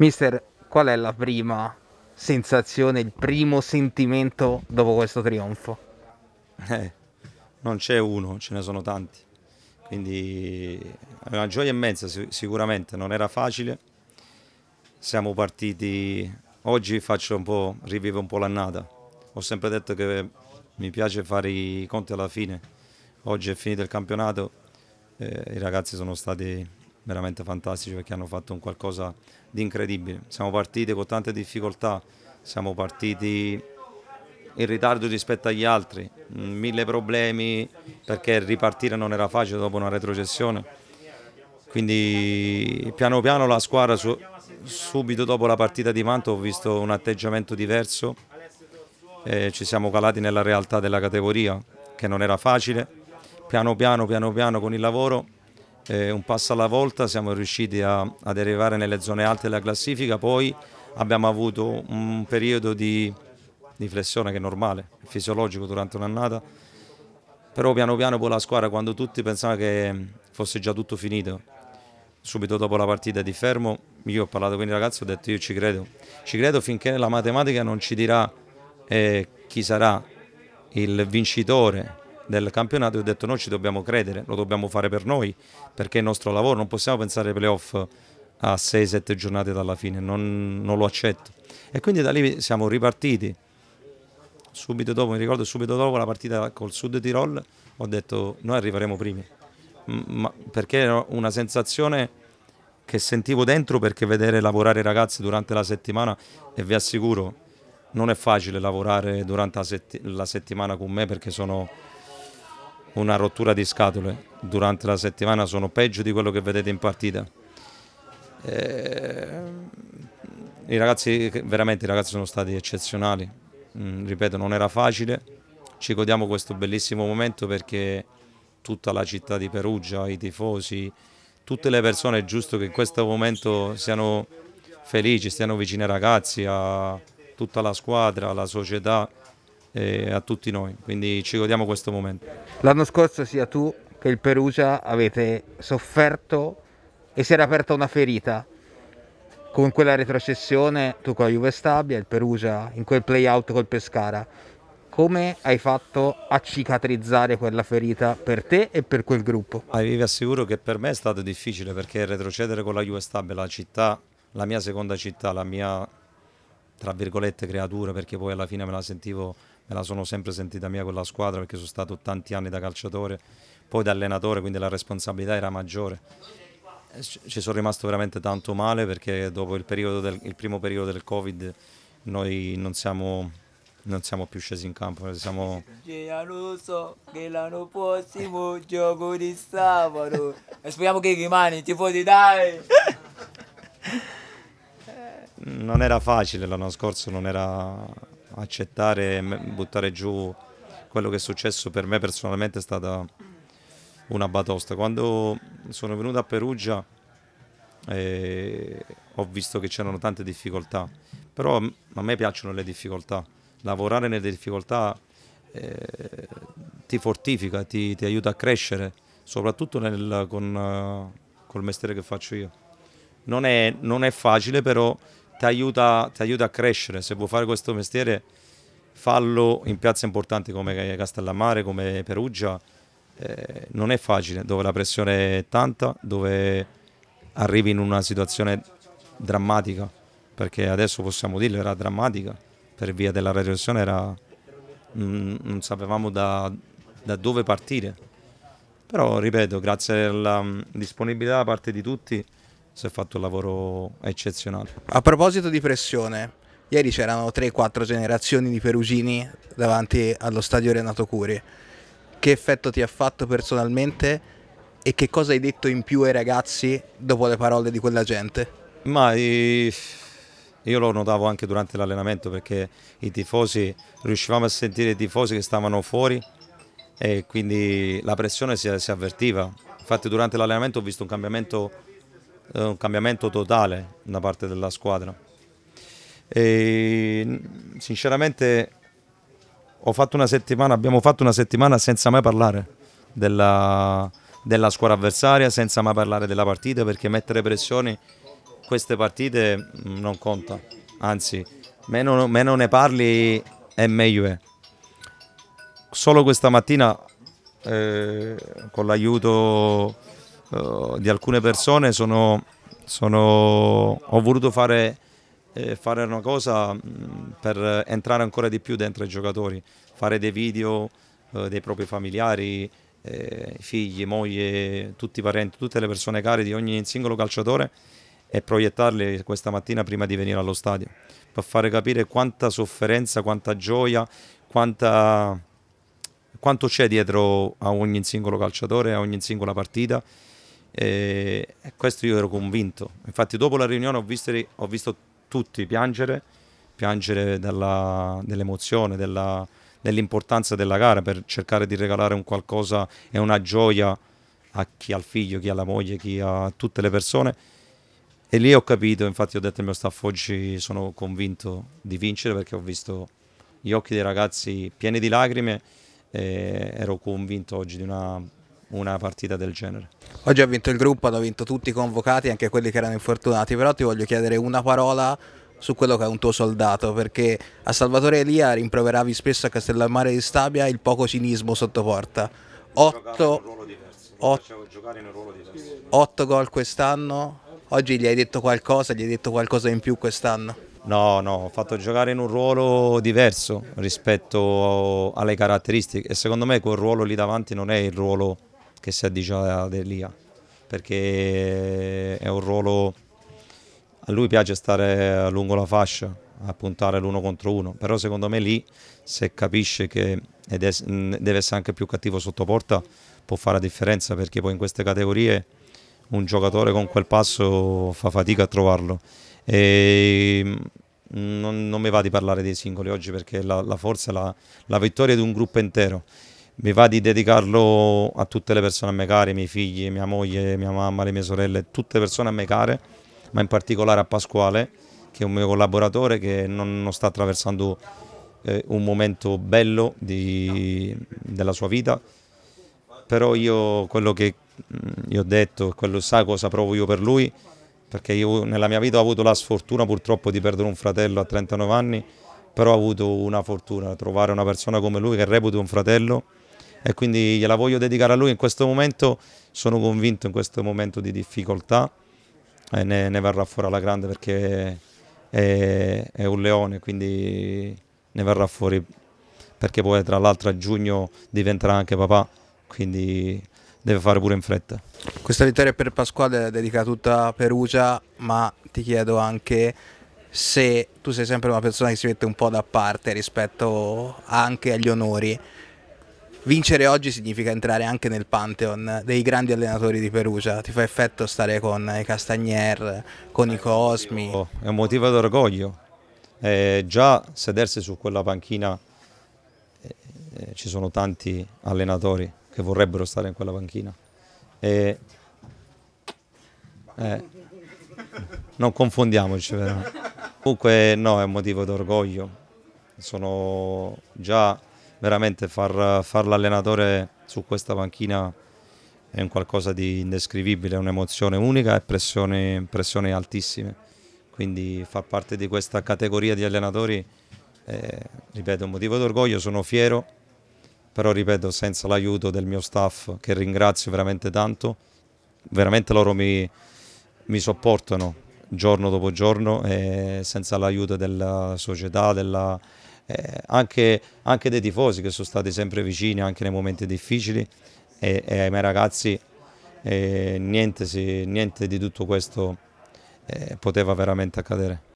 Mister, qual è la prima sensazione, il primo sentimento dopo questo trionfo? Eh, non c'è uno, ce ne sono tanti. Quindi è una gioia immensa sicuramente, non era facile. Siamo partiti, oggi faccio un po', rivivo un po' l'annata. Ho sempre detto che mi piace fare i conti alla fine. Oggi è finito il campionato, eh, i ragazzi sono stati veramente fantastici perché hanno fatto un qualcosa di incredibile. Siamo partiti con tante difficoltà, siamo partiti in ritardo rispetto agli altri, mm, mille problemi perché ripartire non era facile dopo una retrocessione. Quindi piano piano la squadra su, subito dopo la partita di Manto ho visto un atteggiamento diverso, eh, ci siamo calati nella realtà della categoria che non era facile, piano piano, piano piano con il lavoro eh, un passo alla volta siamo riusciti a, ad arrivare nelle zone alte della classifica, poi abbiamo avuto un periodo di, di flessione che è normale, è fisiologico durante un'annata, però piano piano poi la squadra quando tutti pensavano che fosse già tutto finito, subito dopo la partita di Fermo, io ho parlato con i ragazzi, ho detto io ci credo, ci credo finché la matematica non ci dirà eh, chi sarà il vincitore del campionato e ho detto noi ci dobbiamo credere, lo dobbiamo fare per noi perché è il nostro lavoro, non possiamo pensare ai playoff a 6-7 giornate dalla fine, non, non, lo accetto. E quindi da lì siamo ripartiti, subito dopo, mi ricordo subito dopo la partita col Sud Tirol, ho detto noi arriveremo primi, Ma perché era una sensazione che sentivo dentro perché vedere lavorare i ragazzi durante la settimana e vi assicuro non è facile lavorare durante la, setti la settimana con me perché sono una rottura di scatole. Durante la settimana sono peggio di quello che vedete in partita. E... Eh, I ragazzi, veramente i ragazzi sono stati eccezionali. Mm, ripeto, non era facile. Ci godiamo questo bellissimo momento perché tutta la città di Perugia, i tifosi, tutte le persone, è giusto che in questo momento siano felici, stiano vicini ai ragazzi, a tutta la squadra, alla società a tutti noi, quindi ci godiamo questo momento. L'anno scorso sia tu che il Perugia avete sofferto e si era aperta una ferita con quella retrocessione, tu con la Juve Stabia, il Perugia in quel play-out col Pescara. Come hai fatto a cicatrizzare quella ferita per te e per quel gruppo? Ah, vi assicuro che per me è stato difficile perché retrocedere con la Juve Stabia, la città, la mia seconda città, la mia tra virgolette creatura perché poi alla fine me la sentivo me la sono sempre sentita mia con la squadra perché sono stato tanti anni da calciatore, poi da allenatore, quindi la responsabilità era maggiore. Eh, ci sono rimasto veramente tanto male perché dopo il, periodo del, il primo periodo del Covid noi non siamo, non siamo più scesi in campo, eh, siamo... che l'anno prossimo gioco di sabato e speriamo che rimani, ti tifosi dai! Non era facile l'anno scorso, non era accettare, e buttare giù quello che è successo per me personalmente è stata una batosta. Quando sono venuto a Perugia eh, ho visto che c'erano tante difficoltà, però a me piacciono le difficoltà, lavorare nelle difficoltà eh, ti fortifica, ti, ti, aiuta a crescere, soprattutto nel, con, uh, col mestiere che faccio io. Non è, non è facile però ti aiuta, ti aiuta a crescere. Se vuoi fare questo mestiere, fallo in piazze importanti come Castellammare, come Perugia. Eh, non è facile, dove la pressione è tanta, dove arrivi in una situazione drammatica, perché adesso possiamo dirlo, era drammatica, per via della retrocessione era, mh, mm, non sapevamo da, da, dove partire. Però ripeto, grazie alla mh, mm, disponibilità da parte di tutti, si è fatto un lavoro eccezionale. A proposito di pressione, ieri c'erano 3-4 generazioni di perugini davanti allo stadio Renato Curi. Che effetto ti ha fatto personalmente e che cosa hai detto in più ai ragazzi dopo le parole di quella gente? Ma Io lo notavo anche durante l'allenamento perché i tifosi, riuscivamo a sentire i tifosi che stavano fuori e quindi la pressione si, si avvertiva. Infatti durante l'allenamento ho visto un cambiamento un cambiamento totale da parte della squadra. E, sinceramente fatto abbiamo fatto una settimana senza mai parlare della, della squadra avversaria, senza mai parlare della partita, perché mettere pressioni queste partite mm, non conta, anzi meno, meno ne parli e meglio è. Solo questa mattina eh, con l'aiuto eh, di alcune persone sono, sono, ho voluto fare, eh, fare una cosa mh, mm, per entrare ancora di più dentro i giocatori, fare dei video uh, dei propri familiari, eh, figli, moglie, tutti i parenti, tutte le persone care di ogni singolo calciatore e proiettarli questa mattina prima di venire allo stadio per fare capire quanta sofferenza, quanta gioia, quanta, quanto c'è dietro a ogni singolo calciatore, a ogni singola partita e questo io ero convinto. Infatti dopo la riunione ho visto, ho visto tutti piangere, piangere dalla, dell'emozione, della, dell'importanza della gara per cercare di regalare un qualcosa e una gioia a chi al figlio, chi ha moglie, chi ha tutte le persone. E lì ho capito, infatti ho detto al mio staff oggi sono convinto di vincere perché ho visto gli occhi dei ragazzi pieni di lacrime e ero convinto oggi di una una partita del genere. Oggi ha vinto il gruppo, hanno vinto tutti i convocati, anche quelli che erano infortunati, però ti voglio chiedere una parola su quello che è un tuo soldato, perché a Salvatore Elia rimproveravi spesso a Castellammare di Stabia il poco cinismo sotto porta. 8 8 gol quest'anno, oggi gli hai detto qualcosa, gli hai detto qualcosa in più quest'anno? No, no, ho fatto giocare in un ruolo diverso rispetto alle caratteristiche e secondo me quel ruolo lì davanti non è il ruolo che si addice ad Elia, perché è un ruolo, a lui piace stare lungo la fascia, a puntare l'uno contro uno, però secondo me lì se capisce che deve essere anche più cattivo sotto porta può fare la differenza, perché poi in queste categorie un giocatore con quel passo fa fatica a trovarlo. E mm, non, non mi va di parlare dei singoli oggi perché la, la forza, la, la vittoria di un gruppo intero mi va di dedicarlo a tutte le persone a me care, i miei figli, mia moglie, mia mamma, le mie sorelle, tutte le persone a me care, ma in particolare a Pasquale, che è un mio collaboratore che non, non sta attraversando eh, un momento bello di, della sua vita, però io quello che gli mm, ho detto, quello sa cosa provo io per lui, perché io nella mia vita ho avuto la sfortuna purtroppo di perdere un fratello a 39 anni, però ho avuto una fortuna, trovare una persona come lui che reputo un fratello, e quindi gliela voglio dedicare a lui in questo momento, sono convinto in questo momento di difficoltà e ne, ne verrà fuori alla grande perché è, è un leone, quindi ne verrà fuori perché poi tra l'altro a giugno diventerà anche papà, quindi deve fare pure in fretta. Questa vittoria per Pasquale dedicata tutta a Perugia, ma ti chiedo anche se tu sei sempre una persona che si mette un po' da parte rispetto anche agli onori vincere oggi significa entrare anche nel pantheon dei grandi allenatori di Perugia. Ti fa effetto stare con i Castagnier, con i eh, Cosmi. È un motivo d'orgoglio. Eh, già sedersi su quella panchina eh, eh, ci sono tanti allenatori che vorrebbero stare in quella panchina. Eh, non confondiamoci veramente. Comunque no, è un motivo d'orgoglio. Sono già veramente far, far l'allenatore su questa panchina è un qualcosa di indescrivibile, è un'emozione unica e pressioni, pressioni altissime. Quindi far parte di questa categoria di allenatori, eh, ripeto, è un motivo d'orgoglio, sono fiero, però ripeto, senza l'aiuto del mio staff, che ringrazio veramente tanto, veramente loro mi, mi sopportano giorno dopo giorno e eh, senza l'aiuto della società, della, eh, anche, anche, dei tifosi che sono stati sempre vicini anche nei momenti difficili e, e ai miei ragazzi eh, niente, sì, niente, di tutto questo eh, poteva veramente accadere.